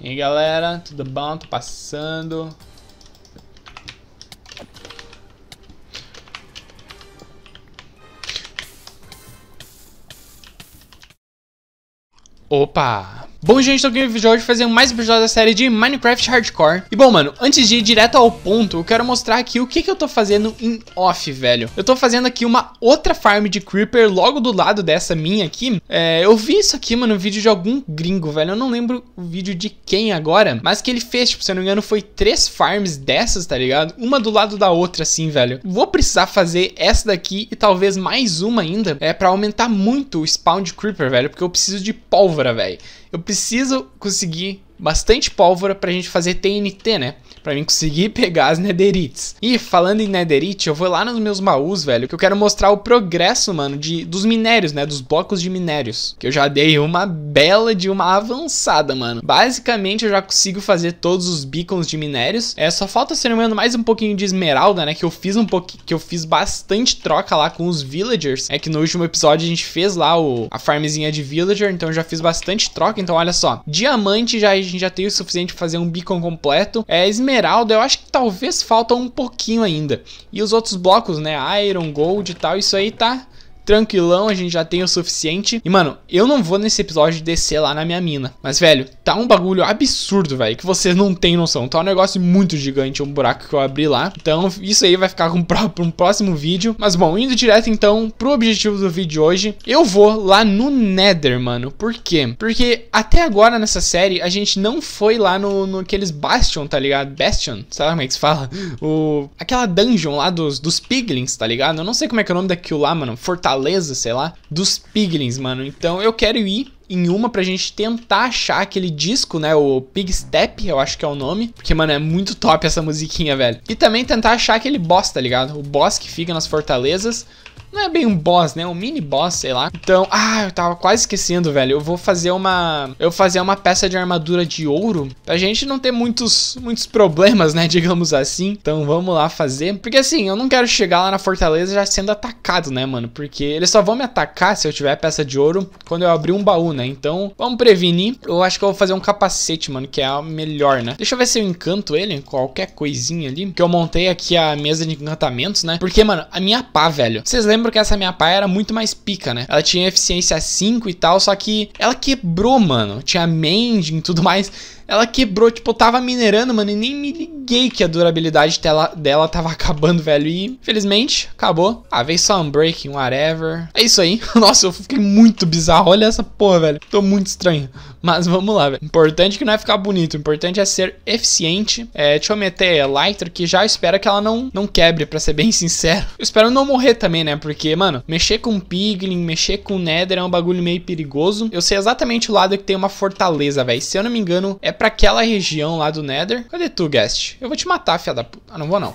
E aí galera, tudo bom? Tô passando. Opa! Bom, gente, estou aqui no vídeo de hoje fazendo mais um episódio da série de Minecraft Hardcore. E bom, mano, antes de ir direto ao ponto, eu quero mostrar aqui o que, que eu tô fazendo em off, velho. Eu tô fazendo aqui uma outra farm de Creeper logo do lado dessa minha aqui. É, eu vi isso aqui, mano, no vídeo de algum gringo, velho. Eu não lembro o vídeo de quem agora, mas que ele fez, tipo, se eu não me engano, foi três farms dessas, tá ligado? Uma do lado da outra, assim, velho. Vou precisar fazer essa daqui e talvez mais uma ainda, é para aumentar muito o spawn de Creeper, velho, porque eu preciso de pólvora, velho eu preciso conseguir bastante pólvora pra gente fazer TNT, né? para mim conseguir pegar as Netherites. E falando em Netherite, eu vou lá nos meus baús, velho, que eu quero mostrar o progresso, mano, de, dos minérios, né, dos blocos de minérios, que eu já dei uma bela de uma avançada, mano. Basicamente, eu já consigo fazer todos os beacons de minérios. É, só falta, ser não mais um pouquinho de esmeralda, né, que eu fiz um pouquinho, que eu fiz bastante troca lá com os villagers. É que no último episódio a gente fez lá o, a farmzinha de villager, então eu já fiz bastante troca. Então, olha só, diamante já, a gente já tem o suficiente pra fazer um beacon completo. É, esmeralda Esmeralda, eu acho que talvez falta um pouquinho ainda. E os outros blocos, né? Iron, Gold e tal, isso aí tá tranquilão, a gente já tem o suficiente. E, mano, eu não vou nesse episódio descer lá na minha mina. Mas, velho, tá um bagulho absurdo, velho, que vocês não têm noção. Tá um negócio muito gigante, um buraco que eu abri lá. Então, isso aí vai ficar com pra um próximo vídeo. Mas, bom, indo direto, então, pro objetivo do vídeo de hoje, eu vou lá no Nether, mano. Por quê? Porque até agora nessa série, a gente não foi lá no, no aqueles Bastion, tá ligado? Bastion, sabe como é que se fala? O... Aquela dungeon lá dos, dos piglins, tá ligado? Eu não sei como é que é o nome daquilo lá, mano. Fortaleza fortaleza, sei lá, dos piglins, mano. Então eu quero ir em uma pra gente tentar achar aquele disco, né? O Pig Step, eu acho que é o nome. Porque, mano, é muito top essa musiquinha, velho. E também tentar achar aquele boss, tá ligado? O boss que fica nas fortalezas. Não é bem um boss, né? Um mini boss, sei lá. Então, ah, eu tava quase esquecendo, velho. Eu vou fazer uma. Eu vou fazer uma peça de armadura de ouro. Pra gente não ter muitos, muitos problemas, né? Digamos assim. Então vamos lá fazer. Porque assim, eu não quero chegar lá na fortaleza já sendo atacado, né, mano? Porque eles só vão me atacar se eu tiver peça de ouro quando eu abrir um baú, né? Então, vamos prevenir. Eu acho que eu vou fazer um capacete, mano, que é o melhor, né? Deixa eu ver se eu encanto ele, qualquer coisinha ali. Que eu montei aqui a mesa de encantamentos, né? Porque, mano, a minha pá, velho. Vocês lembram? lembro que essa minha pai era muito mais pica, né? Ela tinha eficiência 5 e tal, só que ela quebrou, mano. Tinha mending e tudo mais ela quebrou, tipo, eu tava minerando, mano, e nem me liguei que a durabilidade dela, dela tava acabando, velho. E, infelizmente, acabou. Ah, veio só um whatever. É isso aí. Nossa, eu fiquei muito bizarro. Olha essa porra, velho. Tô muito estranho. Mas vamos lá, velho. Importante que não é ficar bonito. O importante é ser eficiente. É, deixa eu meter Lighter, que já espero que ela não, não quebre, pra ser bem sincero. Eu espero não morrer também, né? Porque, mano, mexer com Piglin, mexer com Nether é um bagulho meio perigoso. Eu sei exatamente o lado que tem uma fortaleza, velho. Se eu não me engano, é é pra aquela região lá do Nether. Cadê tu, Guest? Eu vou te matar, filha da puta. Ah, não vou não.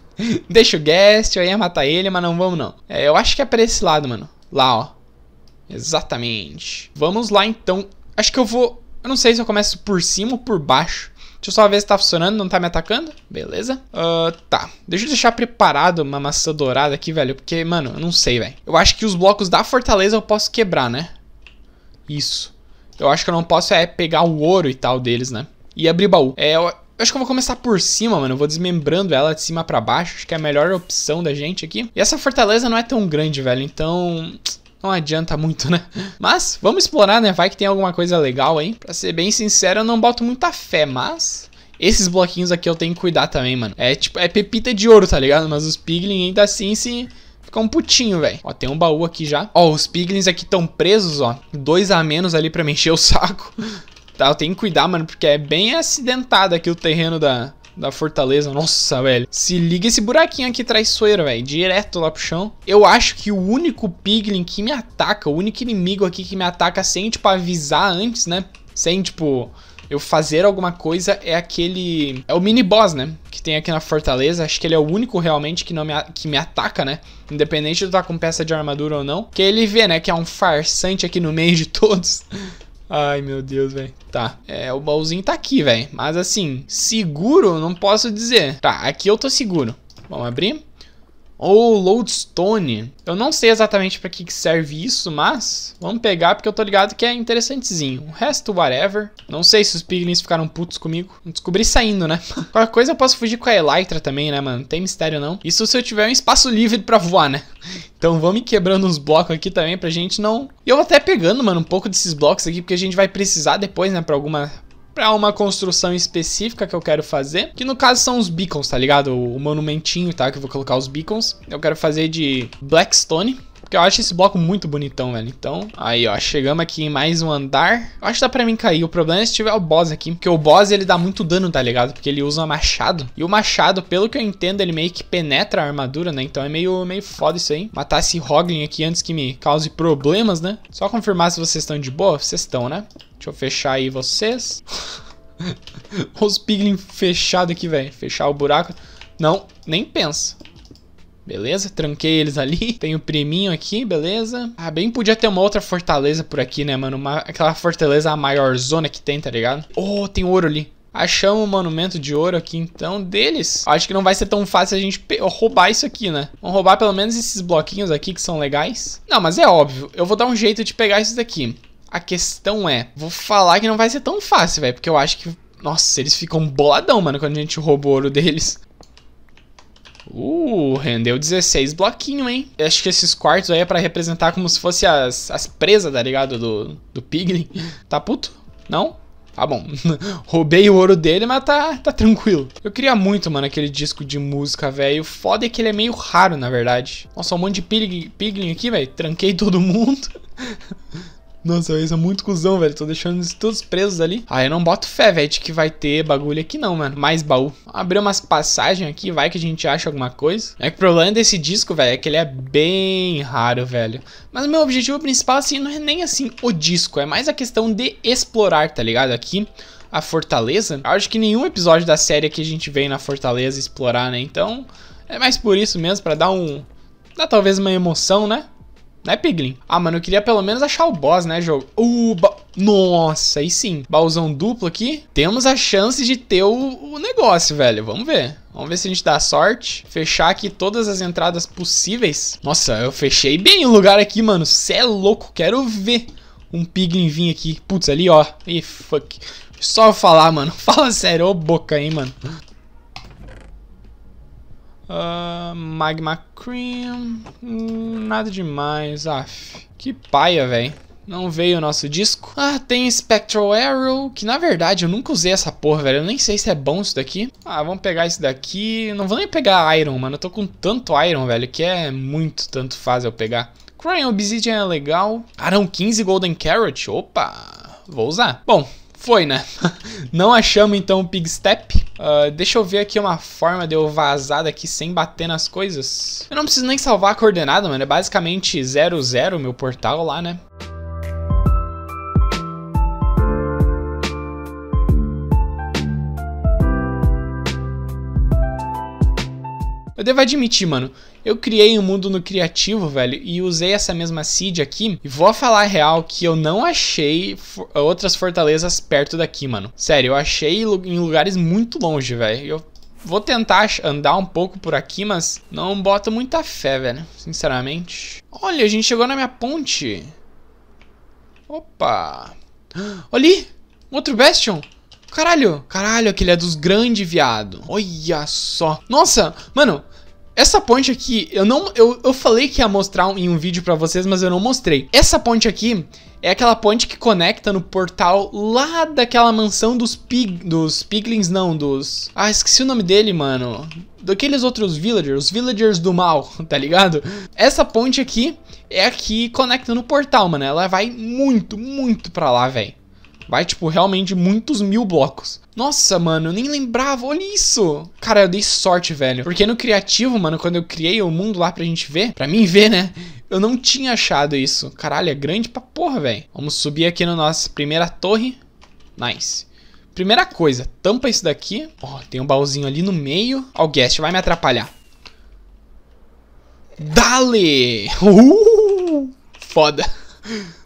Deixa o Guest, eu ia matar ele, mas não vamos não. É, eu acho que é pra esse lado, mano. Lá, ó. Exatamente. Vamos lá, então. Acho que eu vou... Eu não sei se eu começo por cima ou por baixo. Deixa eu só ver se tá funcionando, não tá me atacando. Beleza. Uh, tá. Deixa eu deixar preparado uma maçã dourada aqui, velho. Porque, mano, eu não sei, velho. Eu acho que os blocos da fortaleza eu posso quebrar, né? Isso. Eu acho que eu não posso é pegar o ouro e tal deles, né? E abrir baú. É, eu, eu acho que eu vou começar por cima, mano. Eu vou desmembrando ela de cima para baixo. Acho que é a melhor opção da gente aqui. E essa fortaleza não é tão grande, velho. Então, não adianta muito, né? Mas, vamos explorar, né? Vai que tem alguma coisa legal aí. Pra ser bem sincero, eu não boto muita fé, mas... Esses bloquinhos aqui eu tenho que cuidar também, mano. É tipo, é pepita de ouro, tá ligado? Mas os piglin ainda assim se ficar um putinho, velho. Ó, tem um baú aqui já. Ó, os piglins aqui estão presos, ó. Dois a menos ali pra me encher o saco. tá, eu tenho que cuidar, mano, porque é bem acidentado aqui o terreno da, da fortaleza. Nossa, velho. Se liga esse buraquinho aqui traiçoeiro, velho. Direto lá pro chão. Eu acho que o único piglin que me ataca, o único inimigo aqui que me ataca sem, tipo, avisar antes, né? Sem, tipo, eu fazer alguma coisa é aquele. É o mini boss, né? Que tem aqui na Fortaleza. Acho que ele é o único realmente que, não me, que me ataca, né? Independente de eu estar com peça de armadura ou não. Que ele vê, né? Que é um farsante aqui no meio de todos. Ai, meu Deus, velho. Tá, é, o baúzinho tá aqui, velho. Mas assim, seguro, não posso dizer. Tá, aqui eu tô seguro. Vamos abrir ou Lodestone. Eu não sei exatamente para que, serve isso, mas vamos pegar porque eu tô ligado que é interessantezinho. O resto, whatever. Não sei se os piglins ficaram putos comigo. Descobri saindo, né? Qualquer coisa eu posso fugir com a Elytra também, né, mano? Não tem mistério não. Isso se eu tiver um espaço livre para voar, né? Então vamos quebrando uns blocos aqui também pra gente não... E eu vou até pegando, mano, um pouco desses blocos aqui, porque a gente vai precisar depois, né, pra alguma para uma construção específica que eu quero fazer, que no caso são os beacons, tá ligado? O monumentinho, tá? Que eu vou colocar os beacons. Eu quero fazer de blackstone, porque eu acho esse bloco muito bonitão, velho. Então, aí, ó, chegamos aqui em mais um andar. Eu acho que dá pra mim cair. O problema é se tiver o boss aqui. Porque o boss, ele dá muito dano, tá ligado? Porque ele usa machado. E o machado, pelo que eu entendo, ele meio que penetra a armadura, né? Então é meio, meio foda isso aí. Matar esse Hoglin aqui antes que me cause problemas, né? Só confirmar se vocês estão de boa. Vocês estão, né? Deixa eu fechar aí vocês. Os piglins fechados aqui, velho. Fechar o buraco. Não, nem pensa. Beleza? Tranquei eles ali. Tem o priminho aqui, beleza? Ah, bem podia ter uma outra fortaleza por aqui, né, mano? Uma, aquela fortaleza maior zona que tem, tá ligado? Oh, tem ouro ali. Achamos o monumento de ouro aqui, então, deles. Acho que não vai ser tão fácil a gente roubar isso aqui, né? Vamos roubar pelo menos esses bloquinhos aqui que são legais. Não, mas é óbvio. Eu vou dar um jeito de pegar isso daqui. A questão é, vou falar que não vai ser tão fácil, velho, porque eu acho que... Nossa, eles ficam boladão, mano, quando a gente roubou o ouro deles. Uh, rendeu 16 bloquinho, hein? Eu acho que esses quartos aí é pra representar como se fosse as, as presas, tá ligado? Do, do Piglin. Tá puto? Não? Tá bom. Roubei o ouro dele, mas tá, tá tranquilo. Eu queria muito, mano, aquele disco de música, velho. o Foda é que ele é meio raro, na verdade. Nossa, um monte de piglin aqui, velho. Tranquei todo mundo. Nossa, eu sou muito cuzão, velho. Tô deixando eles todos presos ali. Ah, eu não boto fé, velho, de que vai ter bagulho aqui não, mano. Mais baú. Abrir umas passagens aqui, vai que a gente acha alguma coisa. É que o problema desse disco, velho, é que ele é bem raro, velho. Mas o meu objetivo principal, assim, não é nem assim o disco. É mais a questão de explorar, tá ligado? Aqui a fortaleza. Eu acho que nenhum episódio da série que a gente veio na fortaleza explorar, né? Então, é mais por isso mesmo, para dar um... Dá talvez uma emoção, né? Né, Piglin? Ah, mano, eu queria pelo menos achar o boss, né, jogo? O... Nossa, aí sim. Balzão duplo aqui. Temos a chance de ter o, o negócio, velho. Vamos ver. Vamos ver se a gente dá sorte. Fechar aqui todas as entradas possíveis. Nossa, eu fechei bem o lugar aqui, mano. Cê é louco, quero ver um piglin vir aqui. Putz, ali, ó. Ih, fuck. Só falar, mano. Fala sério, ô boca, hein, mano. Uh, ah, magma Cream. Hum, nada demais. Aff. Que paia, velho. Não veio o nosso disco. Ah, tem Spectral Arrow, que na verdade eu nunca usei essa porra, velho. Eu nem sei se é bom isso daqui. Ah, vamos pegar isso daqui. Não vou nem pegar Iron, mano. Eu tô com tanto Iron, velho, que é muito tanto fácil eu pegar. Crying Obsidian é legal. Arão 15 Golden Carrot. Opa, vou usar. Bom, foi, né? Não achamos então o Pig Step. Uh, deixa eu ver aqui uma forma de eu vazar daqui sem bater nas coisas. Eu não preciso nem salvar a coordenada, mano. É basicamente 00 meu portal lá, né? Eu devo admitir, mano, eu criei um mundo no criativo, velho, e usei essa mesma seed aqui. E vou falar a real que eu não achei for outras fortalezas perto daqui, mano. Sério, eu achei em lugares muito longe, velho. Eu vou tentar andar um pouco por aqui, mas não boto muita fé, velho, sinceramente. Olha, a gente chegou na minha ponte. Opa. Ali, outro Bastion. Caralho, caralho, aquele é dos grandes, viado. Olha só. Nossa, mano, essa ponte aqui, eu não. Eu, eu falei que ia mostrar em um vídeo pra vocês, mas eu não mostrei. Essa ponte aqui é aquela ponte que conecta no portal lá daquela mansão dos pig, dos piglins, não, dos... Ah, esqueci o nome dele, mano. Daqueles outros villagers, os villagers do mal, tá ligado? Essa ponte aqui é a que conecta no portal, mano. Ela vai muito, muito pra lá, velho. Vai, tipo, realmente muitos mil blocos. Nossa, mano, eu nem lembrava, olha isso. Cara, eu dei sorte, velho. Porque no criativo, mano, quando eu criei o mundo lá pra gente ver, pra mim ver, né? Eu não tinha achado isso. Caralho, é grande pra porra, velho. Vamos subir aqui na nossa primeira torre. Nice. Primeira coisa, tampa isso daqui. Ó, oh, tem um baúzinho ali no meio. Ó, oh, o guest vai me atrapalhar. Dale! Uh, foda.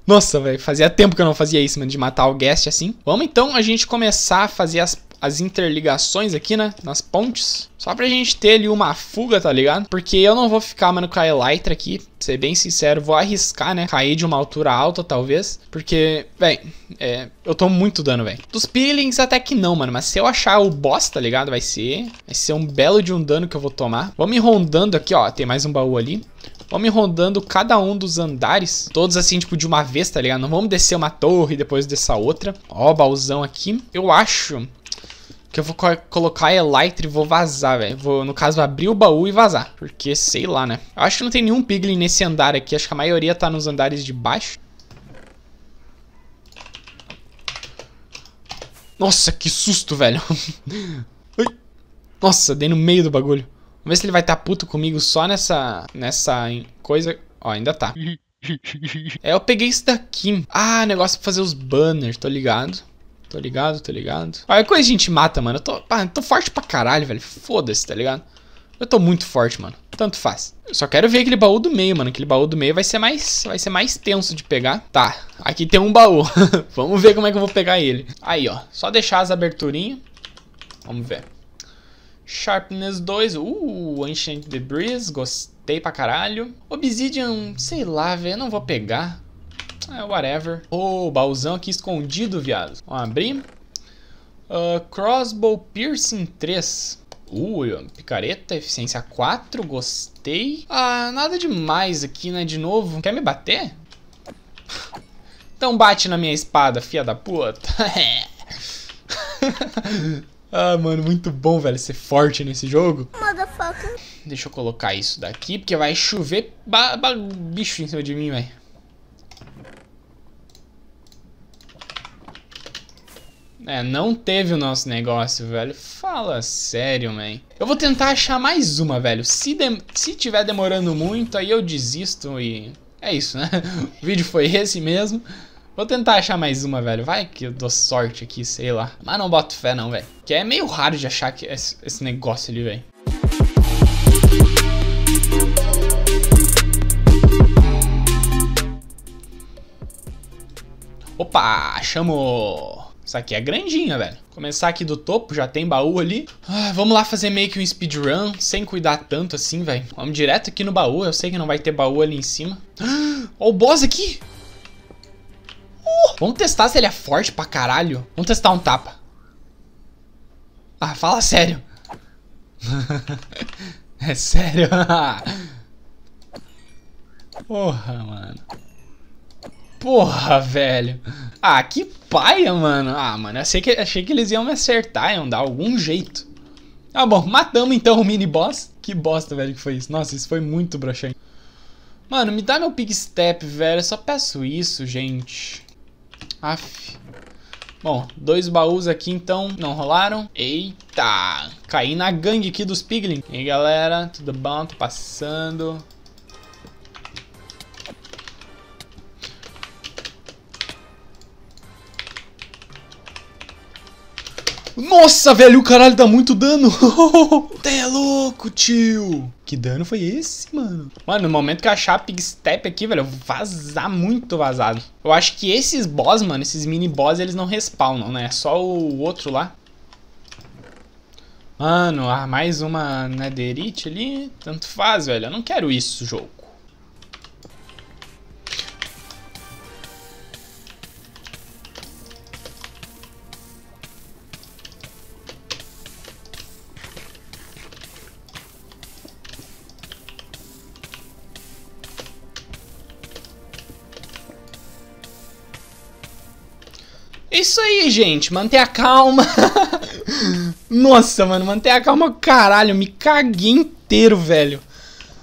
Nossa, velho, fazia tempo que eu não fazia isso, mano, de matar o guest assim. Vamos então a gente começar a fazer as as interligações aqui, né? Nas pontes. Só pra gente ter ali uma fuga, tá ligado? Porque eu não vou ficar, mano, com a Elytra aqui. Pra ser bem sincero, vou arriscar, né? Cair de uma altura alta, talvez. Porque, velho, é, eu tomo muito dano, velho. Dos peelings até que não, mano. Mas se eu achar o boss, tá ligado? Vai ser... Vai ser um belo de um dano que eu vou tomar. Vamos ir rondando aqui, ó. Tem mais um baú ali vamos rondando cada um dos andares, todos assim, tipo, de uma vez, tá ligado? Não vamos descer uma torre e depois dessa outra. Ó, baúzão aqui. Eu acho que eu vou co colocar Elytra e vou vazar, velho. Vou, no caso, abrir o baú e vazar. Porque, sei lá, né? Eu acho que não tem nenhum Piglin nesse andar aqui. Acho que a maioria tá nos andares de baixo. Nossa, que susto, velho. Nossa, dei no meio do bagulho. Vamos ver se ele vai estar tá puto comigo só nessa, nessa coisa. Ó, ainda tá. É, eu peguei isso daqui. Ah, negócio pra fazer os banners, tô ligado. Tô ligado, tô ligado. Olha, é coisa a gente mata, mano. Eu tô, ah, tô forte pra caralho, velho. Foda-se, tá ligado? Eu tô muito forte, mano. Tanto faz. Eu só quero ver aquele baú do meio, mano. Aquele baú do meio vai ser mais, vai ser mais tenso de pegar. Tá, aqui tem um baú. Vamos ver como é que eu vou pegar ele. Aí, ó. Só deixar as aberturinhas. Vamos ver. Sharpness 2, uh, Ancient Debris, gostei pra caralho. Obsidian, sei lá, velho, não vou pegar. É, whatever. Ô, oh, baúzão aqui escondido, viado. Vamos abrir. Uh, crossbow Piercing 3. Uh, picareta, eficiência 4, gostei. Ah, nada demais aqui, né, de novo. Quer me bater? Então bate na minha espada, fia da puta. Ah, mano, muito bom, velho, ser forte nesse jogo. Motherfucker. Deixa eu colocar isso daqui, porque vai chover bicho em cima de mim, velho. É, não teve o nosso negócio, velho. Fala sério, man. Eu vou tentar achar mais uma, velho. Se, de... Se tiver demorando muito, aí eu desisto e... É isso, né? o vídeo foi esse mesmo. Vou tentar achar mais uma, velho. Vai que eu dou sorte aqui, sei lá. Mas não boto fé não, velho. Que é meio raro de achar que esse negócio ali, velho. Opa, achamos! Isso aqui é grandinha, velho. Começar aqui do topo, já tem baú ali. Ah, vamos lá fazer meio que um speedrun, sem cuidar tanto assim, velho. Vamos direto aqui no baú, eu sei que não vai ter baú ali em cima. Ah, o boss aqui! Uh, vamos testar se ele é forte pra caralho. Vamos testar um tapa. Ah, fala sério. é sério. Porra, mano. Porra, velho. Ah, que paia, mano. Ah, mano, achei que, achei que eles iam me acertar, iam dar algum jeito. Ah, bom, matamos então o mini boss. Que bosta, velho, que foi isso. Nossa, isso foi muito broxante. Mano, me dá meu pig step, velho. Eu só peço isso, gente. Aff. Bom, dois baús aqui então não rolaram. Eita, caí na gangue aqui dos piglins. E aí, galera, tudo bom? Tô passando. Nossa, velho, o caralho dá muito dano. Até é louco, tio. Que dano foi esse, mano? Mano, no momento que eu achar a Pig Step aqui, velho, eu vou vazar muito vazado. Eu acho que esses boss, mano, esses mini boss, eles não respawnam, né? É só o outro lá. Mano, ah, mais uma netherite né, ali. Tanto faz, velho. Eu não quero isso, jogo. Isso aí, gente. Manter a calma. Nossa, mano. Manter a calma, caralho. Me caguei inteiro, velho.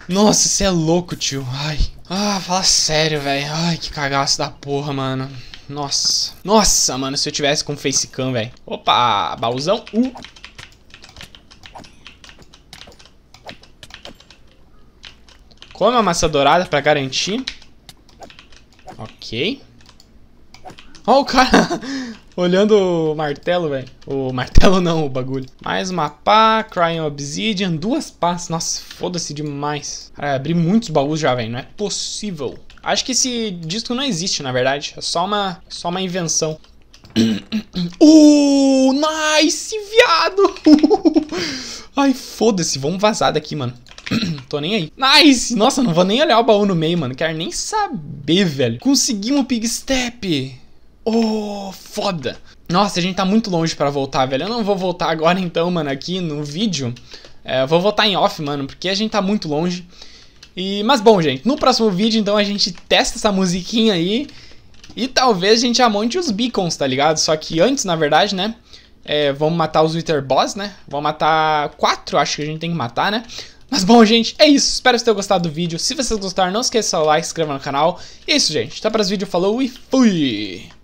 Nossa, você é louco, tio. Ai. Ah, fala sério, velho. Ai, que cagaço da porra, mano. Nossa. Nossa, mano. Se eu tivesse com facecam, velho. Opa, baúzão. Uh. Come é a massa dourada pra garantir. Ok. Olha o cara olhando o martelo, velho. O martelo não, o bagulho. Mais uma pá, Crying Obsidian, duas pás. Nossa, foda-se demais. Cara, abri muitos baús já, velho. Não é possível. Acho que esse disco não existe, na verdade. É só uma, só uma invenção. Uh, nice, viado! Ai, foda-se, vamos vazar daqui, mano. Tô nem aí. Nice! Nossa, não vou nem olhar o baú no meio, mano. Quero nem saber, velho. Conseguimos o pig step. Oh, foda! Nossa, a gente tá muito longe pra voltar, velho. Eu não vou voltar agora então, mano, aqui no vídeo. É, eu vou voltar em off, mano, porque a gente tá muito longe. E, mas bom, gente, no próximo vídeo, então, a gente testa essa musiquinha aí. E talvez a gente amonte os beacons, tá ligado? Só que antes, na verdade, né? É, vamos matar os Wither Boss, né? Vamos matar quatro, acho que a gente tem que matar, né? Mas bom, gente, é isso. Espero que vocês tenham gostado do vídeo. Se vocês gostaram, não esqueça o like, se inscreva no canal. E é isso, gente. Até para o próximo vídeo. Falou e fui!